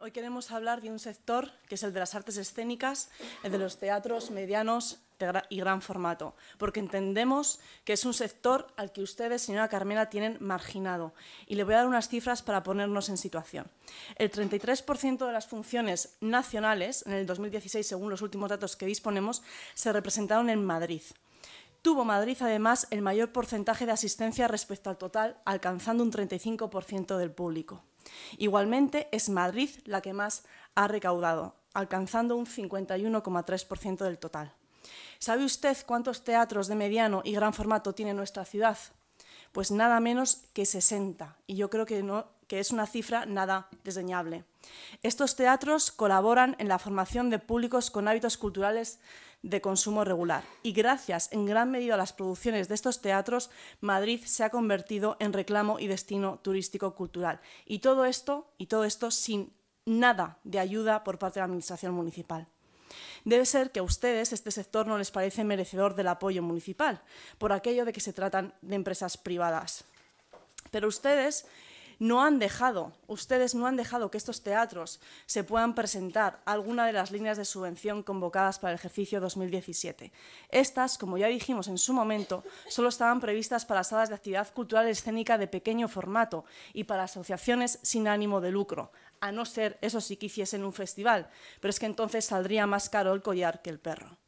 hoy queremos hablar de un sector que es el de las artes escénicas, el de los teatros medianos y gran formato, porque entendemos que es un sector al que ustedes, señora Carmela, tienen marginado. Y le voy a dar unas cifras para ponernos en situación. El 33% de las funciones nacionales en el 2016, según los últimos datos que disponemos, se representaron en Madrid, Tuvo Madrid, además, el mayor porcentaje de asistencia respecto al total, alcanzando un 35% del público. Igualmente, es Madrid la que más ha recaudado, alcanzando un 51,3% del total. ¿Sabe usted cuántos teatros de mediano y gran formato tiene nuestra ciudad? Pues nada menos que 60, y yo creo que, no, que es una cifra nada desdeñable. Estos teatros colaboran en la formación de públicos con hábitos culturales de consumo regular. Y gracias en gran medida a las producciones de estos teatros, Madrid se ha convertido en reclamo y destino turístico cultural. Y todo esto, y todo esto sin nada de ayuda por parte de la Administración municipal. Debe ser que a ustedes este sector no les parece merecedor del apoyo municipal, por aquello de que se tratan de empresas privadas. Pero ustedes no han dejado, ustedes no han dejado que estos teatros se puedan presentar alguna de las líneas de subvención convocadas para el ejercicio 2017. Estas, como ya dijimos en su momento, solo estaban previstas para salas de actividad cultural escénica de pequeño formato y para asociaciones sin ánimo de lucro, a no ser, eso si quisiesen un festival, pero es que entonces saldría más caro el collar que el perro.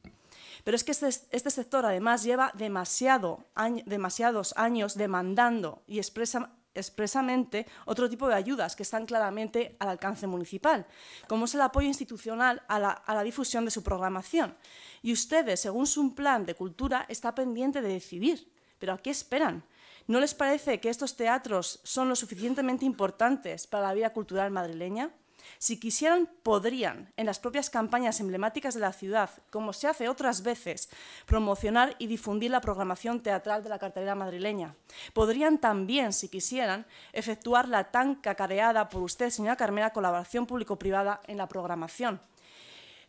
Pero es que este, este sector además lleva demasiado, demasiados años demandando y expresa, expresamente otro tipo de ayudas que están claramente al alcance municipal, como es el apoyo institucional a la, difusión de su programación. Y ustedes, según su plan de cultura, está pendiente de decidir. ¿Pero a qué esperan? ¿No les parece que estos teatros son lo suficientemente importantes para la vida cultural madrileña? Si quisieran, podrían, en las propias campañas emblemáticas de la ciudad, como se hace otras veces, promocionar y difundir la programación teatral de la cartelera madrileña. Podrían también, si quisieran, efectuar la tan cacareada por usted, señora Carmena, colaboración público-privada en la programación.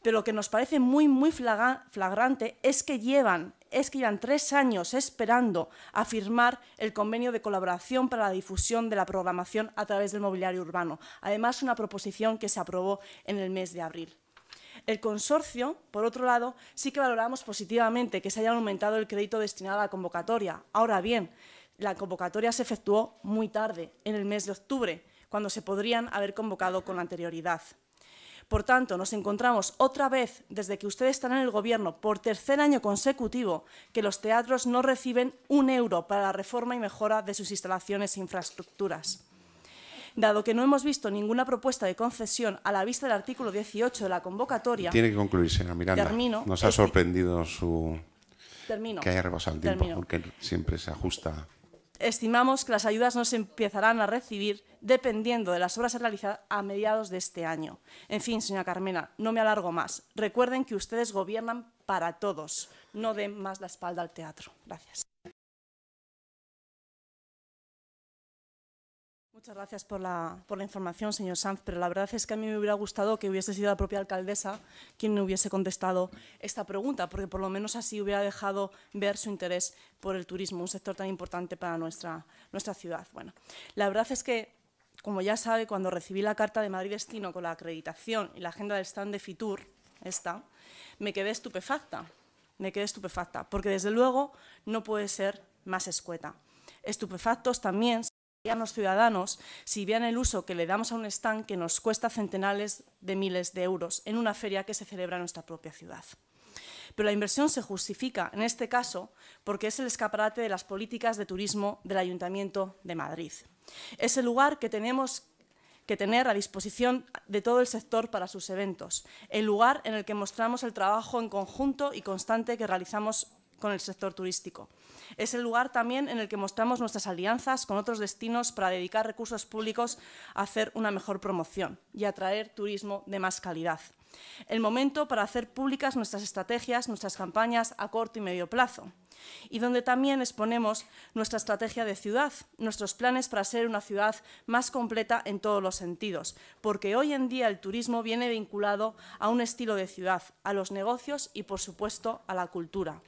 Pero lo que nos parece muy, muy flagrante es que llevan es que llevan tres años esperando a firmar el convenio de colaboración para la difusión de la programación a través del mobiliario urbano. Además, una proposición que se aprobó en el mes de abril. El consorcio, por otro lado, sí que valoramos positivamente que se haya aumentado el crédito destinado a la convocatoria. Ahora bien, la convocatoria se efectuó muy tarde, en el mes de octubre, cuando se podrían haber convocado con anterioridad. Por tanto, nos encontramos otra vez, desde que ustedes están en el Gobierno, por tercer año consecutivo, que los teatros no reciben un euro para la reforma y mejora de sus instalaciones e infraestructuras. Dado que no hemos visto ninguna propuesta de concesión a la vista del artículo 18 de la convocatoria... Tiene que concluir, señora Miranda. Nos ha sorprendido su... Que haya rebasado el tiempo, porque siempre se ajusta... Estimamos que las ayudas no se empezarán a recibir dependiendo de las obras realizadas a mediados de este año. En fin, señora Carmena, no me alargo más. Recuerden que ustedes gobiernan para todos. No den más la espalda al teatro. Gracias. Muchas gracias por la, información, señor Sanz, pero la verdad es que a mí me hubiera gustado que hubiese sido la propia alcaldesa quien me hubiese contestado esta pregunta, porque por lo menos así hubiera dejado ver su interés por el turismo, un sector tan importante para nuestra, nuestra ciudad. Bueno, la verdad es que, como ya sabe, cuando recibí la carta de Madrid Destino con la acreditación y la agenda del stand de Fitur, esta, me quedé estupefacta, me quedé estupefacta, porque desde luego no puede ser más escueta. Estupefactos también los ciudadanos si vean el uso que le damos a un stand que nos cuesta centenares de miles de euros en una feria que se celebra en nuestra propia ciudad. Pero la inversión se justifica, en este caso, porque es el escaparate de las políticas de turismo del Ayuntamiento de Madrid. Es el lugar que tenemos que tener a disposición de todo el sector para sus eventos, el lugar en el que mostramos el trabajo en conjunto y constante que realizamos con el sector turístico. Es el lugar también en el que mostramos nuestras alianzas con otros destinos para dedicar recursos públicos a hacer una mejor promoción y atraer turismo de más calidad. El momento para hacer públicas nuestras estrategias, nuestras campañas a corto y medio plazo. Y donde también exponemos nuestra estrategia de ciudad, nuestros planes para ser una ciudad más completa en todos los sentidos. Porque hoy en día el turismo viene vinculado a un estilo de ciudad, a los negocios y, por supuesto, a la cultura.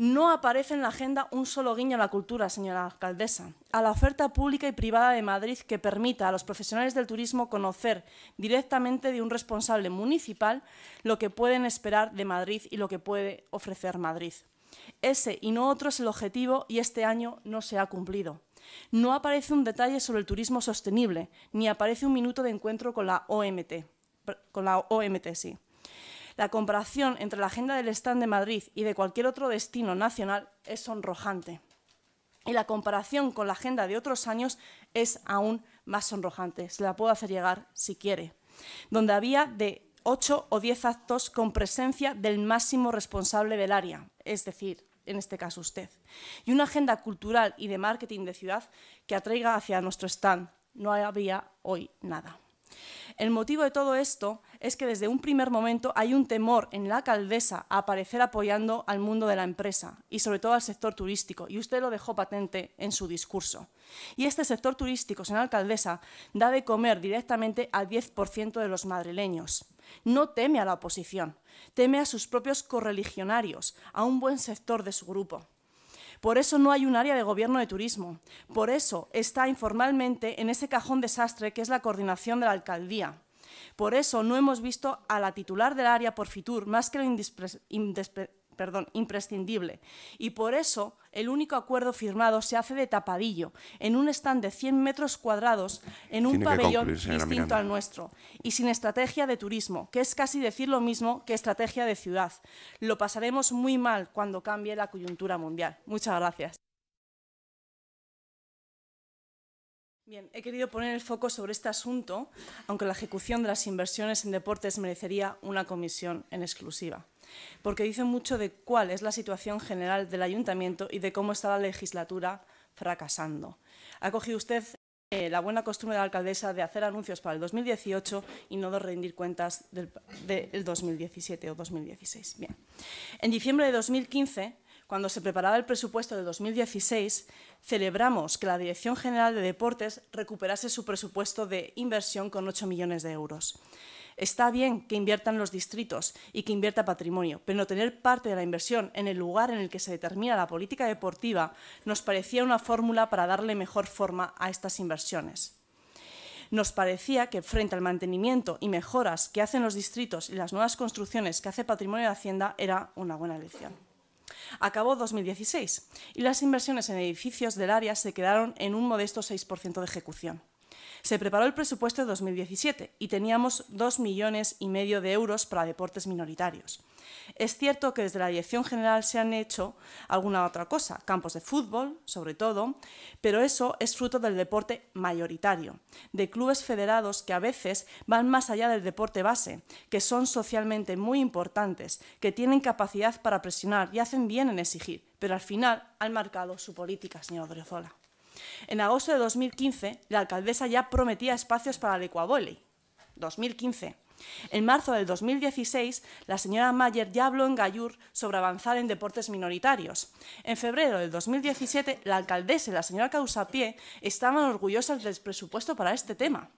No aparece en la agenda un solo guiño a la cultura, señora alcaldesa, a la oferta pública y privada de Madrid que permita a los profesionales del turismo conocer directamente de un responsable municipal lo que pueden esperar de Madrid y lo que puede ofrecer Madrid. Ese y no otro es el objetivo y este año no se ha cumplido. No aparece un detalle sobre el turismo sostenible, ni aparece un minuto de encuentro con la OMT. Con la OMT sí la comparación entre la agenda del stand de Madrid y de cualquier otro destino nacional es sonrojante. Y la comparación con la agenda de otros años es aún más sonrojante. Se la puedo hacer llegar si quiere. Donde había de ocho o diez actos con presencia del máximo responsable del área, es decir, en este caso usted. Y una agenda cultural y de marketing de ciudad que atraiga hacia nuestro stand. No había hoy nada. El motivo de todo esto es que desde un primer momento hay un temor en la alcaldesa a aparecer apoyando al mundo de la empresa y sobre todo al sector turístico, y usted lo dejó patente en su discurso. Y este sector turístico, señora alcaldesa, da de comer directamente al 10% de los madrileños. No teme a la oposición, teme a sus propios correligionarios, a un buen sector de su grupo. Por eso no hay un área de gobierno de turismo. Por eso está informalmente en ese cajón desastre que es la coordinación de la alcaldía. Por eso no hemos visto a la titular del área por Fitur más que lo indispensable perdón, imprescindible. Y por eso el único acuerdo firmado se hace de tapadillo, en un stand de 100 metros cuadrados, en un pabellón distinto al nuestro, y sin estrategia de turismo, que es casi decir lo mismo que estrategia de ciudad. Lo pasaremos muy mal cuando cambie la coyuntura mundial. Muchas gracias. Bien, he querido poner el foco sobre este asunto, aunque la ejecución de las inversiones en deportes merecería una comisión en exclusiva porque dice mucho de cuál es la situación general del ayuntamiento y de cómo está la legislatura fracasando. Ha cogido usted eh, la buena costumbre de la alcaldesa de hacer anuncios para el 2018 y no de rendir cuentas del, del 2017 o 2016. Bien. En diciembre de 2015 cuando se preparaba el presupuesto de 2016, celebramos que la Dirección General de Deportes recuperase su presupuesto de inversión con 8 millones de euros. Está bien que inviertan los distritos y que invierta patrimonio, pero tener parte de la inversión en el lugar en el que se determina la política deportiva nos parecía una fórmula para darle mejor forma a estas inversiones. Nos parecía que frente al mantenimiento y mejoras que hacen los distritos y las nuevas construcciones que hace Patrimonio de Hacienda era una buena elección. Acabó 2016 y las inversiones en edificios del área se quedaron en un modesto 6% de ejecución. Se preparó el presupuesto de 2017 y teníamos 2 millones y medio de euros para deportes minoritarios. Es cierto que desde la Dirección General se han hecho alguna otra cosa, campos de fútbol, sobre todo, pero eso es fruto del deporte mayoritario, de clubes federados que a veces van más allá del deporte base, que son socialmente muy importantes, que tienen capacidad para presionar y hacen bien en exigir, pero al final han marcado su política, señor Briozola. En agosto de 2015, la alcaldesa ya prometía espacios para el Ecuavoli. 2015. En marzo del 2016, la señora Mayer ya habló en Gallur sobre avanzar en deportes minoritarios. En febrero del 2017, la alcaldesa y la señora Causapié estaban orgullosas del presupuesto para este tema.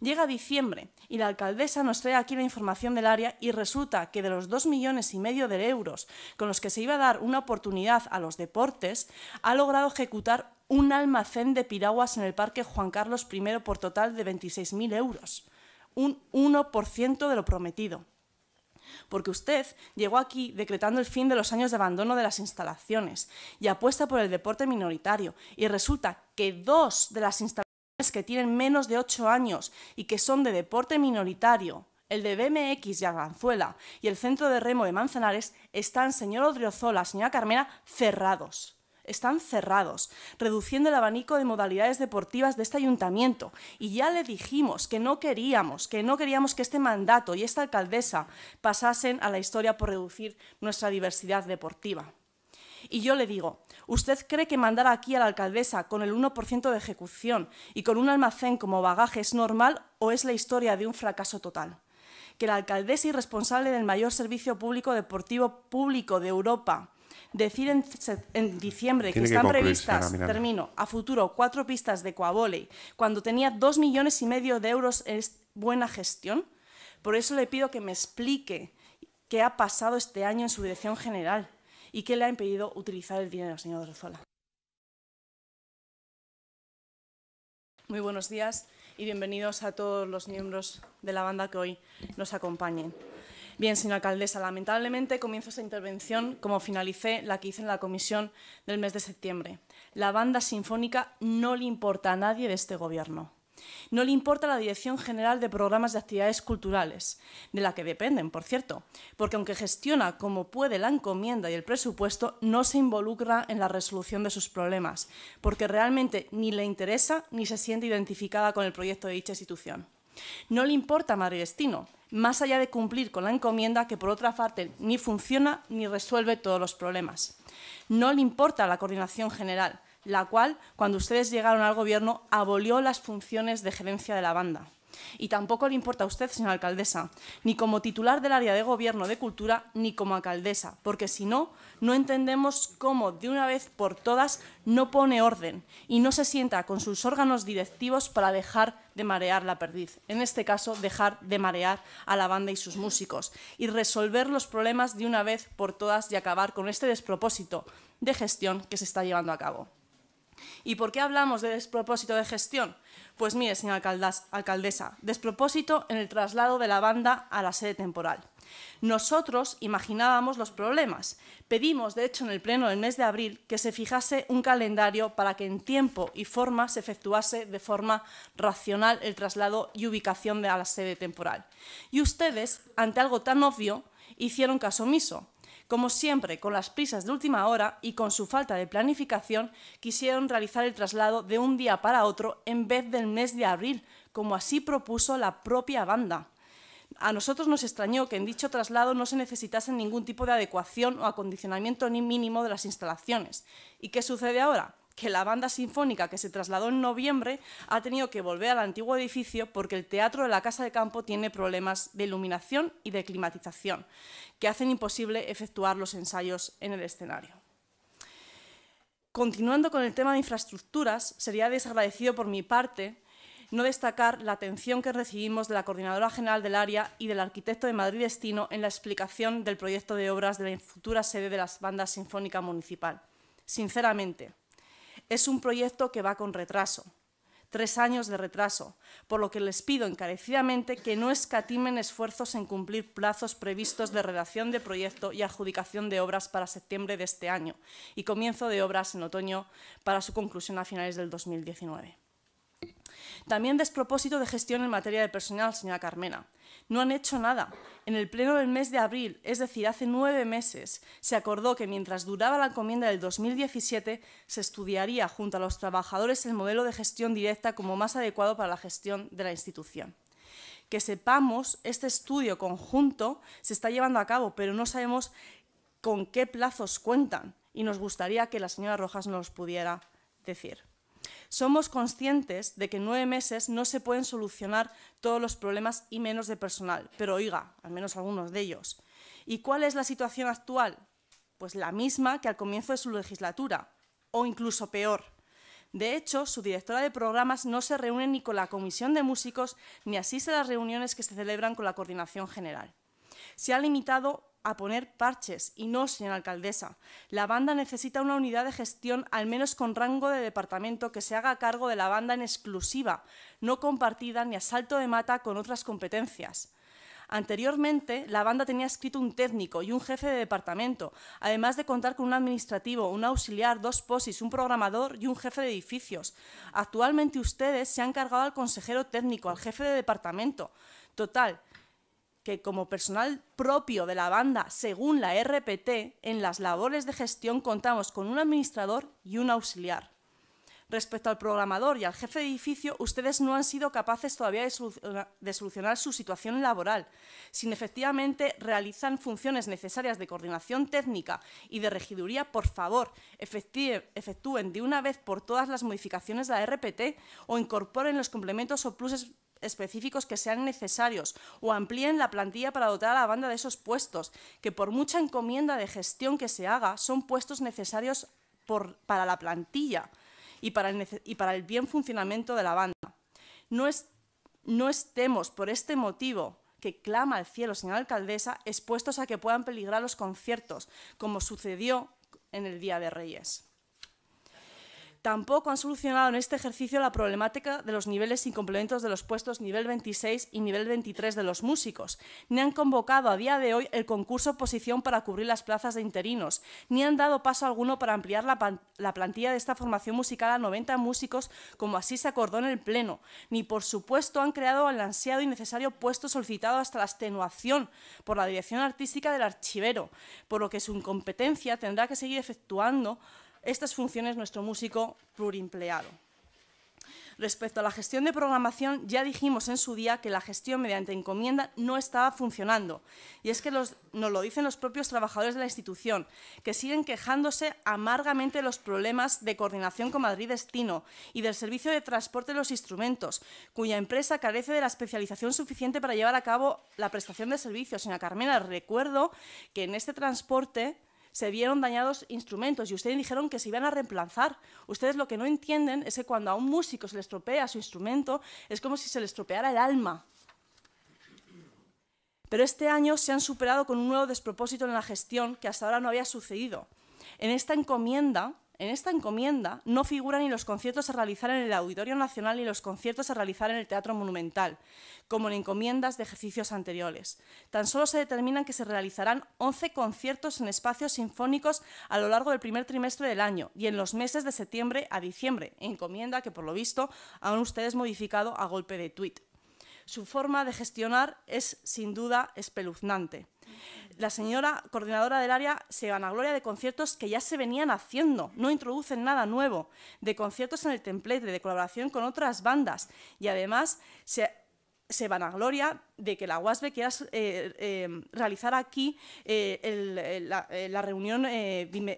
Llega diciembre y la alcaldesa nos trae aquí la información del área y resulta que de los dos millones y medio de euros con los que se iba a dar una oportunidad a los deportes, ha logrado ejecutar un almacén de piraguas en el Parque Juan Carlos I por total de 26.000 euros, un 1% de lo prometido porque usted llegó aquí decretando el fin de los años de abandono de las instalaciones y apuesta por el deporte minoritario, y resulta que dos de las instalaciones que tienen menos de ocho años y que son de deporte minoritario. El de BMX de Arganzuela y el centro de remo de Manzanares están, señor Odriozola, señora Carmena, cerrados. Están cerrados, reduciendo el abanico de modalidades deportivas de este ayuntamiento. Y ya le dijimos que no queríamos, que no queríamos que este mandato y esta alcaldesa pasasen a la historia por reducir nuestra diversidad deportiva. Y yo le digo, ¿usted cree que mandar aquí a la alcaldesa con el 1% de ejecución y con un almacén como bagaje es normal o es la historia de un fracaso total? Que la alcaldesa irresponsable del mayor servicio público deportivo público de Europa decir en, diciembre que están previstas, termino, a futuro cuatro pistas de coabole, cuando tenía dos millones y medio de euros es buena gestión. Por eso le pido que me explique qué ha pasado este año en su dirección general y qué le ha impedido utilizar el dinero, señor Dorzola. Muy buenos días y bienvenidos a todos los miembros de la banda que hoy nos acompañen. Bien, señora alcaldesa, lamentablemente comienzo esta intervención como finalicé la que hice en la comisión del mes de septiembre. La banda sinfónica no le importa a nadie de este gobierno. No le importa la Dirección General de Programas de Actividades Culturales, de la que dependen, por cierto, porque aunque gestiona como puede la encomienda y el presupuesto, no se involucra en la resolución de sus problemas, porque realmente ni le interesa ni se siente identificada con el proyecto de dicha institución. No le importa Madrid Destino, más allá de cumplir con la encomienda que por otra parte ni funciona ni resuelve todos los problemas. No le importa la coordinación general, la cual, cuando ustedes llegaron al gobierno, abolió las funciones de gerencia de la banda. Y tampoco le importa a usted, señora alcaldesa, ni como titular del área de gobierno de cultura, ni como alcaldesa, porque si no, no entendemos cómo, de una vez por todas, no pone orden y no se sienta con sus órganos directivos para dejar de marear la perdiz, en este caso, dejar de marear a la banda y sus músicos, y resolver los problemas de una vez por todas y acabar con este despropósito de gestión que se está llevando a cabo. ¿Y por qué hablamos de despropósito de gestión? Pues mire, señora alcaldesa, despropósito en el traslado de la banda a la sede temporal. Nosotros imaginábamos los problemas. Pedimos, de hecho, en el pleno del mes de abril que se fijase un calendario para que en tiempo y forma se efectuase de forma racional el traslado y ubicación de a la sede temporal. Y ustedes, ante algo tan obvio, hicieron caso omiso. Como siempre, con las prisas de última hora y con su falta de planificación, quisieron realizar el traslado de un día para otro en vez del mes de abril, como así propuso la propia banda. A nosotros nos extrañó que en dicho traslado no se necesitase ningún tipo de adecuación o acondicionamiento ni mínimo de las instalaciones. ¿Y qué sucede ahora? que la banda sinfónica que se trasladó en noviembre ha tenido que volver al antiguo edificio porque el teatro de la Casa de Campo tiene problemas de iluminación y de climatización que hacen imposible efectuar los ensayos en el escenario. Continuando con el tema de infraestructuras, sería desagradecido por mi parte no destacar la atención que recibimos de la Coordinadora General del Área y del arquitecto de Madrid Destino en la explicación del proyecto de obras de la futura sede de la Banda Sinfónica Municipal. Sinceramente, es un proyecto que va con retraso, tres años de retraso, por lo que les pido encarecidamente que no escatimen esfuerzos en cumplir plazos previstos de redacción de proyecto y adjudicación de obras para septiembre de este año y comienzo de obras en otoño para su conclusión a finales del 2019. También despropósito de gestión en materia de personal, señora Carmena. No han hecho nada. En el pleno del mes de abril, es decir, hace nueve meses, se acordó que mientras duraba la encomienda del 2017, se estudiaría junto a los trabajadores el modelo de gestión directa como más adecuado para la gestión de la institución. Que sepamos, este estudio conjunto se está llevando a cabo, pero no sabemos con qué plazos cuentan y nos gustaría que la señora Rojas nos pudiera decir. Somos conscientes de que en nueve meses no se pueden solucionar todos los problemas y menos de personal, pero oiga, al menos algunos de ellos. ¿Y cuál es la situación actual? Pues la misma que al comienzo de su legislatura, o incluso peor. De hecho, su directora de programas no se reúne ni con la comisión de músicos ni asiste a las reuniones que se celebran con la coordinación general. Se ha limitado a poner parches y no, señora alcaldesa. La banda necesita una unidad de gestión, al menos con rango de departamento, que se haga cargo de la banda en exclusiva, no compartida ni a salto de mata con otras competencias. Anteriormente, la banda tenía escrito un técnico y un jefe de departamento, además de contar con un administrativo, un auxiliar, dos posis, un programador y un jefe de edificios. Actualmente ustedes se han cargado al consejero técnico, al jefe de departamento. Total, que como personal propio de la banda, según la RPT, en las labores de gestión contamos con un administrador y un auxiliar. Respecto al programador y al jefe de edificio, ustedes no han sido capaces todavía de, solucionar, su situación laboral, sin efectivamente realizan funciones necesarias de coordinación técnica y de regiduría, por favor, efectúen de una vez por todas las modificaciones de la RPT o incorporen los complementos o pluses específicos que sean necesarios o amplíen la plantilla para dotar a la banda de esos puestos, que por mucha encomienda de gestión que se haga, son puestos necesarios para la plantilla y para, el, bien funcionamiento de la banda. No, no estemos por este motivo que clama al cielo, señora alcaldesa, expuestos a que puedan peligrar los conciertos, como sucedió en el Día de Reyes. Tampoco han solucionado en este ejercicio la problemática de los niveles y complementos de los puestos nivel 26 y nivel 23 de los músicos, ni han convocado a día de hoy el concurso de oposición para cubrir las plazas de interinos, ni han dado paso alguno para ampliar la, la plantilla de esta formación musical a 90 músicos, como así se acordó en el Pleno, ni por supuesto han creado el ansiado y necesario puesto solicitado hasta la extenuación por la dirección artística del archivero, por lo que su incompetencia tendrá que seguir efectuando estas funciones nuestro músico plurimpleado. Respecto a la gestión de programación, ya dijimos en su día que la gestión mediante encomienda no estaba funcionando. Y es que nos lo dicen los propios trabajadores de la institución, que siguen quejándose amargamente de los problemas de coordinación con Madrid Destino y del servicio de transporte de los instrumentos, cuya empresa carece de la especialización suficiente para llevar a cabo la prestación de servicios. Señora Carmena, recuerdo que en este transporte se vieron dañados instrumentos y ustedes dijeron que se iban a reemplazar. Ustedes lo que no entienden es que cuando a un músico se le estropea su instrumento es como si se le estropeara el alma. Pero este año se han superado con un nuevo despropósito en la gestión que hasta ahora no había sucedido. En esta encomienda en esta encomienda no figuran ni los conciertos a realizar en el Auditorio Nacional ni los conciertos a realizar en el Teatro Monumental, como en encomiendas de ejercicios anteriores. Tan solo se determinan que se realizarán 11 conciertos en espacios sinfónicos a lo largo del primer trimestre del año y en los meses de septiembre a diciembre, encomienda que por lo visto han ustedes modificado a golpe de tuit. Su forma de gestionar es sin duda espeluznante. La señora coordinadora del área se vanagloria de conciertos que ya se venían haciendo, no introducen nada nuevo, de conciertos en el templete, de colaboración con otras bandas y además se a vanagloria de que la UASB quiera eh, eh, realizar aquí eh, la, la, reunión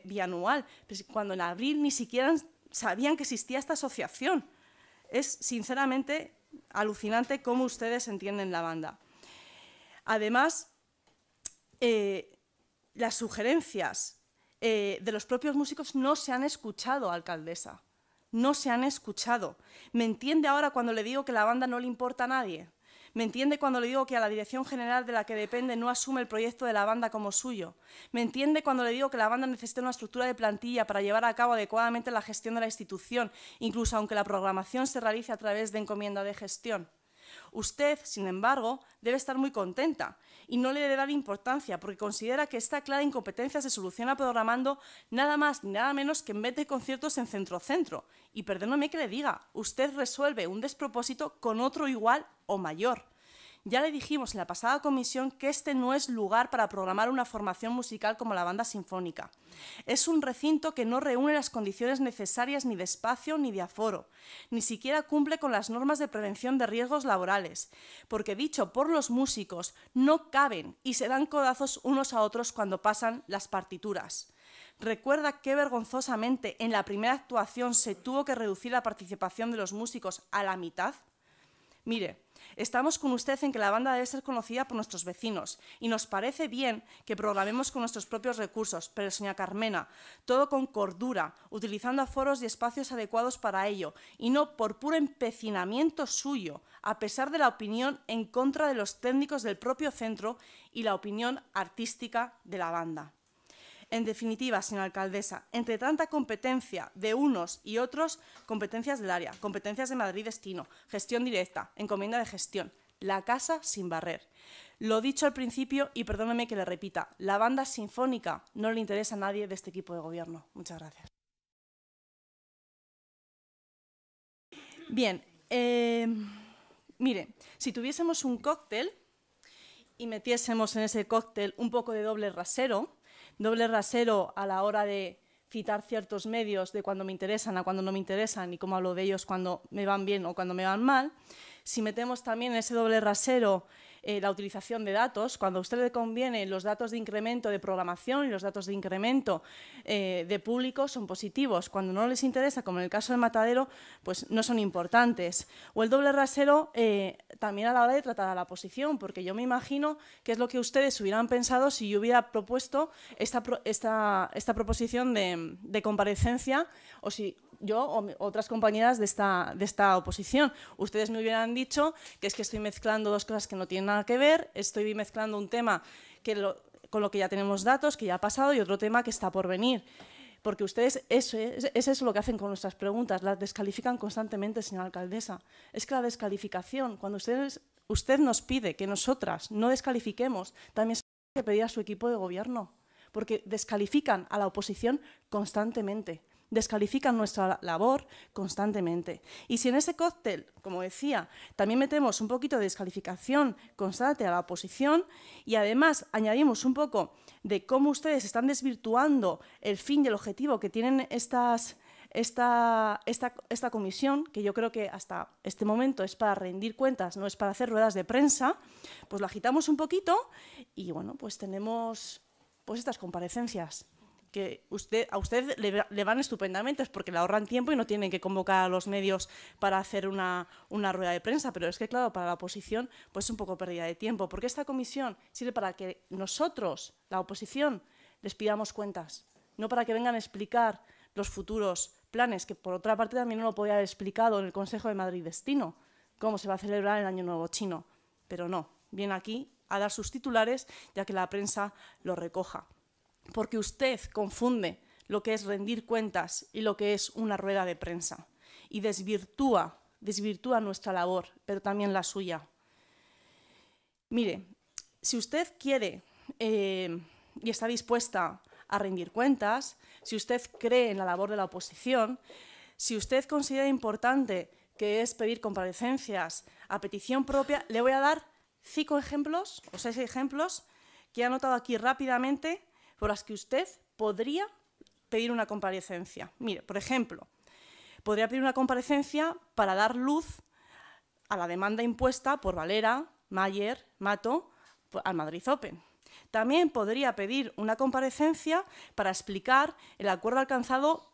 bianual, pues, cuando en abril ni siquiera sabían que existía esta asociación. Es sinceramente alucinante cómo ustedes entienden la banda. Además, eh, las sugerencias eh, de los propios músicos no se han escuchado, alcaldesa. No se han escuchado. ¿Me entiende ahora cuando le digo que la banda no le importa a nadie? Me entiende cuando le digo que a la dirección general de la que depende no asume el proyecto de la banda como suyo. Me entiende cuando le digo que la banda necesita una estructura de plantilla para llevar a cabo adecuadamente la gestión de la institución, incluso aunque la programación se realice a través de encomienda de gestión. Usted, sin embargo, debe estar muy contenta y no le debe dar importancia porque considera que esta clara incompetencia se soluciona programando nada más ni nada menos que mete conciertos en centro-centro y perdóneme que le diga, usted resuelve un despropósito con otro igual o mayor. Ya le dijimos en la pasada comisión que este no es lugar para programar una formación musical como la banda sinfónica. Es un recinto que no reúne las condiciones necesarias ni de espacio ni de aforo, ni siquiera cumple con las normas de prevención de riesgos laborales, porque dicho por los músicos, no caben y se dan codazos unos a otros cuando pasan las partituras recuerda que vergonzosamente en la primera actuación se tuvo que reducir la participación de los músicos a la mitad? Mire, estamos con usted en que la banda debe ser conocida por nuestros vecinos y nos parece bien que programemos con nuestros propios recursos, pero señora Carmena, todo con cordura, utilizando aforos y espacios adecuados para ello y no por puro empecinamiento suyo, a pesar de la opinión en contra de los técnicos del propio centro y la opinión artística de la banda. En definitiva, señora alcaldesa, entre tanta competencia de unos y otros, competencias del área, competencias de Madrid Destino, gestión directa, encomienda de gestión, la casa sin barrer. Lo dicho al principio y perdóneme que le repita, la banda sinfónica no le interesa a nadie de este equipo de gobierno. Muchas gracias. Bien, eh, mire, si tuviésemos un cóctel y metiésemos en ese cóctel un poco de doble rasero, doble rasero a la hora de citar ciertos medios de cuando me interesan a cuando no me interesan y cómo hablo de ellos cuando me van bien o cuando me van mal. Si metemos también ese doble rasero eh, la utilización de datos, cuando a usted le conviene los datos de incremento de programación y los datos de incremento eh, de público son positivos, cuando no les interesa, como en el caso del matadero, pues no son importantes. O el doble rasero eh, también a la hora de tratar a la posición, porque yo me imagino que es lo que ustedes hubieran pensado si yo hubiera propuesto esta, proposición de, de comparecencia o si yo o otras compañeras de esta, de esta oposición. Ustedes me hubieran dicho que es que estoy mezclando dos cosas que no tienen nada que ver, estoy mezclando un tema que con lo que ya tenemos datos, que ya ha pasado, y otro tema que está por venir. Porque ustedes, eso es, eso es lo que hacen con nuestras preguntas, las descalifican constantemente, señora alcaldesa. Es que la descalificación, cuando ustedes, usted nos pide que nosotras no descalifiquemos, también se que pedir a su equipo de gobierno, porque descalifican a la oposición constantemente descalifican nuestra labor constantemente. Y si en ese cóctel, como decía, también metemos un poquito de descalificación constante a la oposición y además añadimos un poco de cómo ustedes están desvirtuando el fin y el objetivo que tienen esta, esta, comisión, que yo creo que hasta este momento es para rendir cuentas, no es para hacer ruedas de prensa, pues lo agitamos un poquito y bueno, pues tenemos pues estas comparecencias que usted, a usted le, van estupendamente, es porque le ahorran tiempo y no tienen que convocar a los medios para hacer una, rueda de prensa, pero es que, claro, para la oposición pues es un poco pérdida de tiempo, porque esta comisión sirve para que nosotros, la oposición, les pidamos cuentas, no para que vengan a explicar los futuros planes, que por otra parte también no lo podía haber explicado en el Consejo de Madrid Destino, cómo se va a celebrar el Año Nuevo Chino, pero no, viene aquí a dar sus titulares ya que la prensa lo recoja porque usted confunde lo que es rendir cuentas y lo que es una rueda de prensa y desvirtúa, desvirtúa nuestra labor, pero también la suya. Mire, si usted quiere eh, y está dispuesta a rendir cuentas, si usted cree en la labor de la oposición, si usted considera importante que es pedir comparecencias a petición propia, le voy a dar cinco ejemplos o seis ejemplos que he anotado aquí rápidamente por las que usted podría pedir una comparecencia. Mire, por ejemplo, podría pedir una comparecencia para dar luz a la demanda impuesta por Valera, Mayer, Mato al Madrid Open. También podría pedir una comparecencia para explicar el acuerdo alcanzado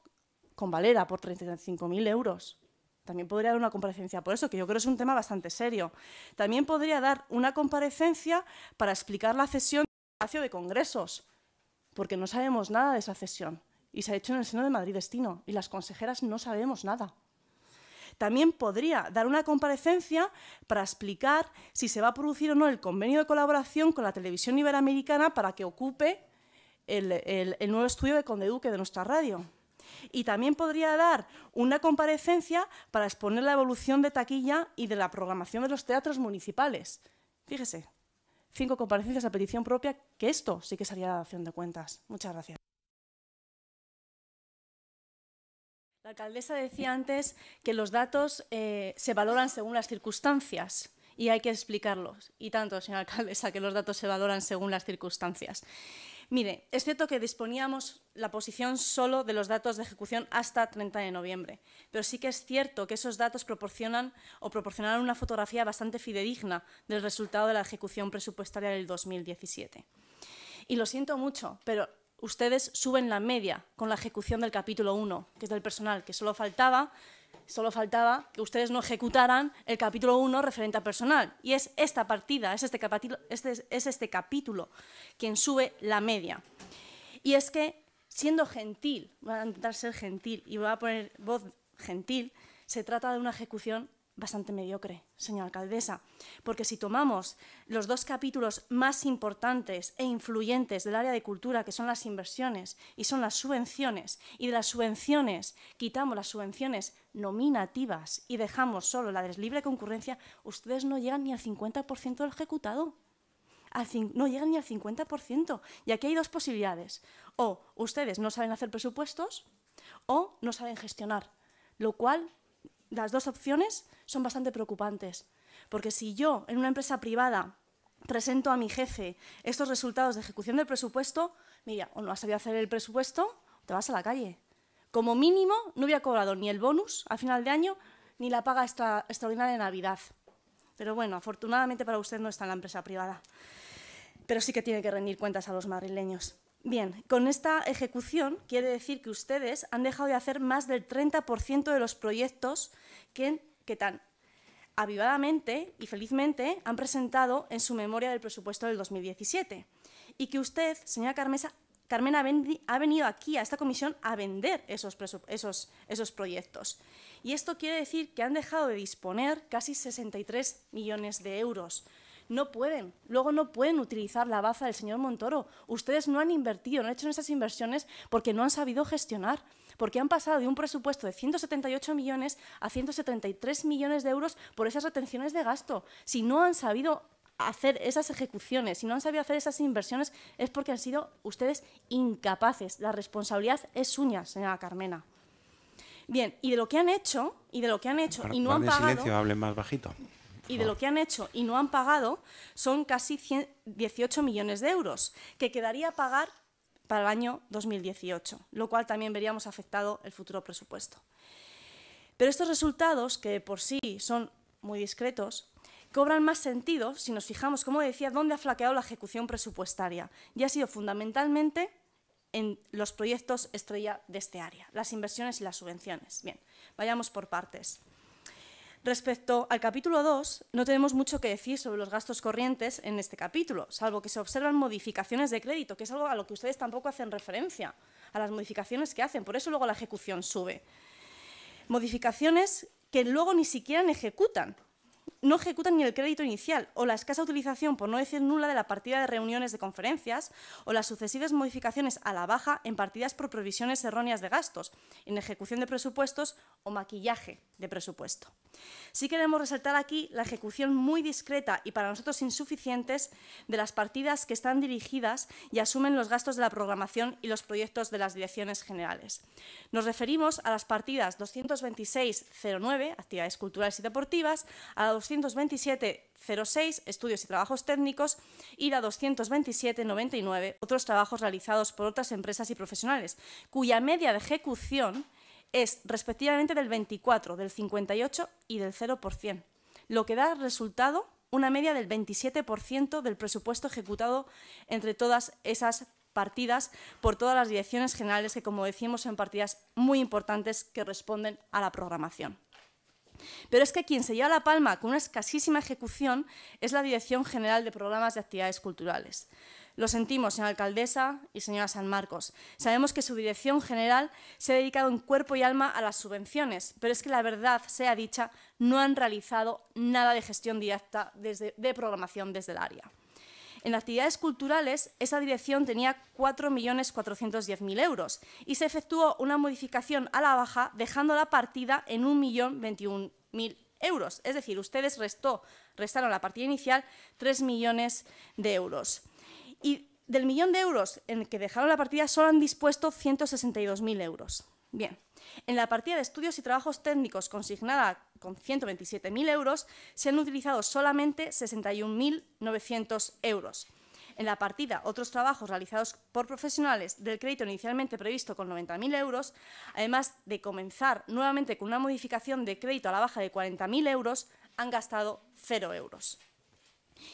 con Valera por 35.000 euros. También podría dar una comparecencia por eso, que yo creo que es un tema bastante serio. También podría dar una comparecencia para explicar la cesión del espacio de congresos, porque no sabemos nada de esa cesión y se ha hecho en el seno de Madrid Destino y las consejeras no sabemos nada. También podría dar una comparecencia para explicar si se va a producir o no el convenio de colaboración con la televisión iberoamericana para que ocupe el, el nuevo estudio de Conde Duque de nuestra radio. Y también podría dar una comparecencia para exponer la evolución de taquilla y de la programación de los teatros municipales. Fíjese, cinco comparecencias a petición propia, que esto sí que sería la dación de cuentas. Muchas gracias. La alcaldesa decía antes que los datos eh, se valoran según las circunstancias y hay que explicarlos. Y tanto, señora alcaldesa, que los datos se valoran según las circunstancias. Mire, es cierto que disponíamos la posición solo de los datos de ejecución hasta 30 de noviembre, pero sí que es cierto que esos datos proporcionan o proporcionaron una fotografía bastante fidedigna del resultado de la ejecución presupuestaria del 2017. Y lo siento mucho, pero ustedes suben la media con la ejecución del capítulo 1, que es del personal, que solo faltaba solo faltaba que ustedes no ejecutaran el capítulo 1 referente a personal. Y es esta partida, es este, capítulo, este es este capítulo quien sube la media. Y es que, siendo gentil, voy a intentar ser gentil y voy a poner voz gentil, se trata de una ejecución bastante mediocre, señora alcaldesa, porque si tomamos los dos capítulos más importantes e influyentes del área de cultura, que son las inversiones y son las subvenciones, y de las subvenciones quitamos las subvenciones nominativas y dejamos solo la de libre concurrencia, ustedes no llegan ni al 50% del ejecutado. no llegan ni al 50%. Y aquí hay dos posibilidades. O ustedes no saben hacer presupuestos o no saben gestionar, lo cual las dos opciones son bastante preocupantes. Porque si yo, en una empresa privada, presento a mi jefe estos resultados de ejecución del presupuesto, mira, o no has sabido hacer el presupuesto, te vas a la calle. Como mínimo, no hubiera cobrado ni el bonus a final de año, ni la paga extraordinaria de Navidad. Pero bueno, afortunadamente para usted no está en la empresa privada. Pero sí que tiene que rendir cuentas a los madrileños. Bien, con esta ejecución quiere decir que ustedes han dejado de hacer más del 30% de los proyectos que que tan avivadamente y felizmente han presentado en su memoria del presupuesto del 2017. Y que usted, señora Carmesa, Carmen, ha, ha venido aquí a esta comisión a vender esos, esos proyectos. Y esto quiere decir que han dejado de disponer casi 63 millones de euros no pueden. Luego no pueden utilizar la baza del señor Montoro. Ustedes no han invertido, no han hecho esas inversiones porque no han sabido gestionar porque han pasado de un presupuesto de 178 millones a 173 millones de euros por esas retenciones de gasto. Si no han sabido hacer esas ejecuciones, si no han sabido hacer esas inversiones, es porque han sido ustedes incapaces. La responsabilidad es suya, señora Carmena. Bien, y de lo que han hecho, y de lo que han hecho y no han pagado. más bajito. Y de lo que han hecho y no han pagado son casi 118 millones de euros, que quedaría pagar para el año 2018, lo cual también veríamos afectado el futuro presupuesto. Pero estos resultados, que por sí son muy discretos, cobran más sentido si nos fijamos, como decía, dónde ha flaqueado la ejecución presupuestaria. Y ha sido fundamentalmente en los proyectos estrella de este área, las inversiones y las subvenciones. Bien, vayamos por partes. Respecto al capítulo 2, no tenemos mucho que decir sobre los gastos corrientes en este capítulo, salvo que se observan modificaciones de crédito, que es algo a lo que ustedes tampoco hacen referencia, a las modificaciones que hacen, por eso luego la ejecución sube. Modificaciones que luego ni siquiera ejecutan, no ejecutan ni el crédito inicial o la escasa utilización, por no decir nula, de la partida de reuniones de conferencias o las sucesivas modificaciones a la baja en partidas por provisiones erróneas de gastos, en ejecución de presupuestos o maquillaje de presupuesto. Sí queremos resaltar aquí la ejecución muy discreta y para nosotros insuficientes de las partidas que están dirigidas y asumen los gastos de la programación y los proyectos de las direcciones generales. Nos referimos a las partidas 22609, actividades culturales y deportivas, a 227,06 estudios y trabajos técnicos, y la 227,99 otros trabajos realizados por otras empresas y profesionales, cuya media de ejecución es respectivamente del 24, del 58 y del 0%, lo que da resultado una media del 27% del presupuesto ejecutado entre todas esas partidas por todas las direcciones generales que, como decimos, son partidas muy importantes que responden a la programación. Pero es que quien se lleva la palma con una escasísima ejecución es la Dirección General de Programas de Actividades Culturales. Lo sentimos, señora alcaldesa y señora San Marcos. Sabemos que su dirección general se ha dedicado en cuerpo y alma a las subvenciones, pero es que la verdad sea dicha, no han realizado nada de gestión directa de programación desde el área. En actividades culturales, esa dirección tenía 4.410.000 euros y se efectuó una modificación a la baja, dejando la partida en 1.021.000 euros. Es decir, ustedes restaron la partida inicial 3 millones de euros. Y del millón de euros en el que dejaron la partida, solo han dispuesto 162.000 euros. Bien, en la partida de estudios y trabajos técnicos consignada con 127.000 euros, se han utilizado solamente 61.900 euros. En la partida Otros trabajos realizados por profesionales del crédito inicialmente previsto con 90.000 euros, además de comenzar nuevamente con una modificación de crédito a la baja de 40.000 euros, han gastado 0 euros.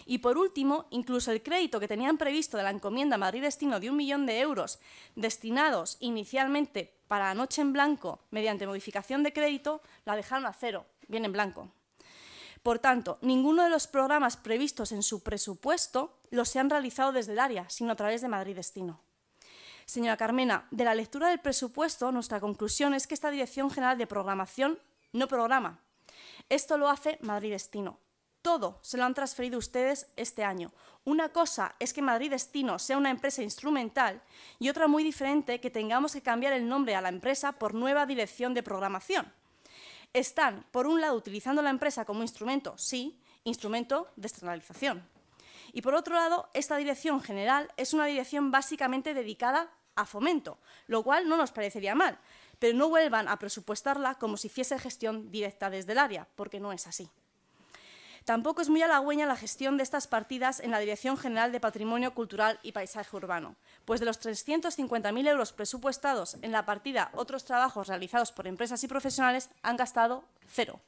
Y por último, incluso el crédito que tenían previsto de la encomienda Madrid Destino de un millón de euros, destinados inicialmente para noche en blanco mediante modificación de crédito la dejaron a cero, bien en blanco. Por tanto, ninguno de los programas previstos en su presupuesto los se han realizado desde el área, sino a través de Madrid Destino. Señora Carmena, de la lectura del presupuesto, nuestra conclusión es que esta Dirección General de Programación no programa. Esto lo hace Madrid Destino, todo se lo han transferido ustedes este año. Una cosa es que Madrid Destino sea una empresa instrumental y otra muy diferente que tengamos que cambiar el nombre a la empresa por nueva dirección de programación. Están, por un lado, utilizando la empresa como instrumento, sí, instrumento de externalización. Y por otro lado, esta dirección general es una dirección básicamente dedicada a fomento, lo cual no nos parecería mal, pero no vuelvan a presupuestarla como si hiciese gestión directa desde el área, porque no es así. Tampoco es muy halagüeña la gestión de estas partidas en la Dirección General de Patrimonio Cultural y Paisaje Urbano, pues de los 350.000 euros presupuestados en la partida Otros trabajos realizados por empresas y profesionales han gastado cero.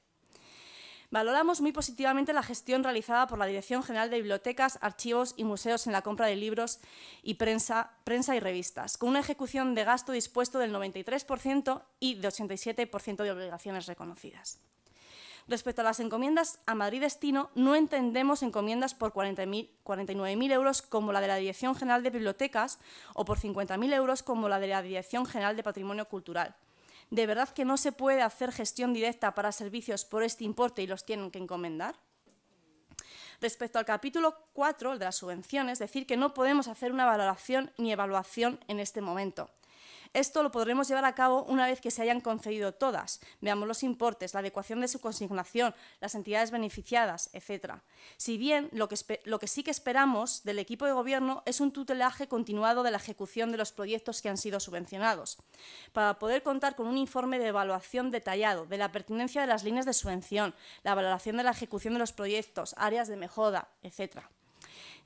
Valoramos muy positivamente la gestión realizada por la Dirección General de Bibliotecas, Archivos y Museos en la compra de libros y prensa, prensa y revistas, con una ejecución de gasto dispuesto del 93% y de 87% de obligaciones reconocidas. Respecto a las encomiendas a Madrid Destino, no entendemos encomiendas por 49.000 euros como la de la Dirección General de Bibliotecas o por 50.000 euros como la de la Dirección General de Patrimonio Cultural. ¿De verdad que no se puede hacer gestión directa para servicios por este importe y los tienen que encomendar? Respecto al capítulo 4, el de las subvenciones, decir que no podemos hacer una valoración ni evaluación en este momento. Esto lo podremos llevar a cabo una vez que se hayan concedido todas. Veamos los importes, la adecuación de su consignación, las entidades beneficiadas, etc. Si bien lo que, sí que esperamos del equipo de gobierno es un tutelaje continuado de la ejecución de los proyectos que han sido subvencionados, para poder contar con un informe de evaluación detallado de la pertinencia de las líneas de subvención, la valoración de la ejecución de los proyectos, áreas de mejora, etc.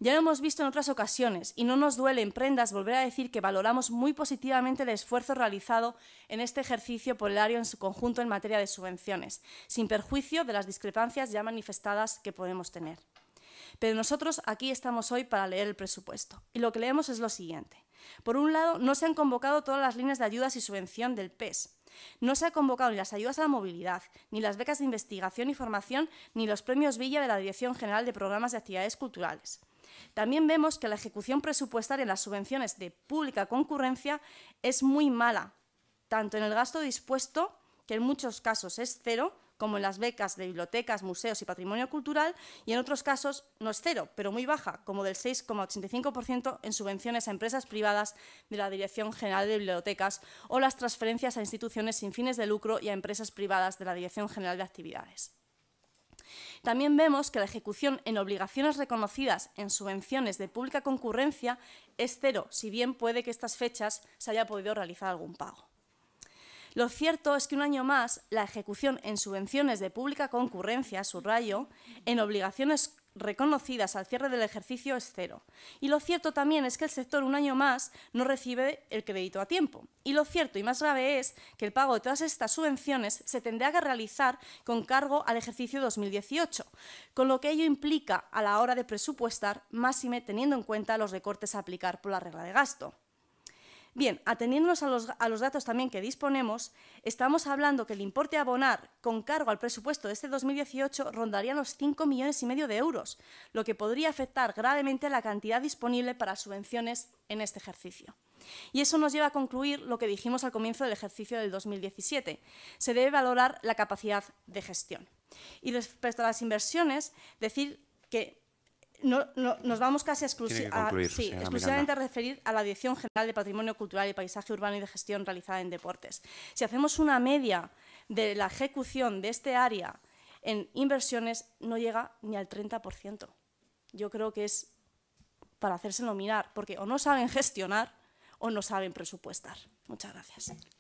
Ya lo hemos visto en otras ocasiones y no nos duele en prendas volver a decir que valoramos muy positivamente el esfuerzo realizado en este ejercicio por el área en su conjunto en materia de subvenciones, sin perjuicio de las discrepancias ya manifestadas que podemos tener. Pero nosotros aquí estamos hoy para leer el presupuesto y lo que leemos es lo siguiente. Por un lado, no se han convocado todas las líneas de ayudas y subvención del PES, no se han convocado ni las ayudas a la movilidad, ni las becas de investigación y formación, ni los premios Villa de la Dirección General de Programas de Actividades Culturales. También vemos que la ejecución presupuestaria en las subvenciones de pública concurrencia es muy mala, tanto en el gasto dispuesto, que en muchos casos es cero, como en las becas de bibliotecas, museos y patrimonio cultural, y en otros casos no es cero, pero muy baja, como del 6,85% en subvenciones a empresas privadas de la Dirección General de Bibliotecas o las transferencias a instituciones sin fines de lucro y a empresas privadas de la Dirección General de Actividades. También vemos que la ejecución en obligaciones reconocidas en subvenciones de pública concurrencia es cero, si bien puede que estas fechas se haya podido realizar algún pago. Lo cierto es que un año más la ejecución en subvenciones de pública concurrencia, subrayo, en obligaciones reconocidas al cierre del ejercicio es cero. Y lo cierto también es que el sector un año más no recibe el crédito a tiempo. Y lo cierto y más grave es que el pago de todas estas subvenciones se tendrá que realizar con cargo al ejercicio 2018, con lo que ello implica a la hora de presupuestar, máxime teniendo en cuenta los recortes a aplicar por la regla de gasto. Bien, ateniéndonos a los, a los, datos también que disponemos, estamos hablando que el importe a abonar con cargo al presupuesto de este 2018 rondaría los 5 millones y medio de euros, lo que podría afectar gravemente la cantidad disponible para subvenciones en este ejercicio. Y eso nos lleva a concluir lo que dijimos al comienzo del ejercicio del 2017. Se debe valorar la capacidad de gestión. Y respecto a las inversiones, decir que no, nos vamos casi exclusivamente a referir a la Dirección General de Patrimonio Cultural y Paisaje Urbano y de Gestión realizada en deportes. Si hacemos una media de la ejecución de este área en inversiones, no llega ni al 30%. Yo creo que es para hacerse nominar, porque o no saben gestionar o no saben presupuestar. Muchas gracias.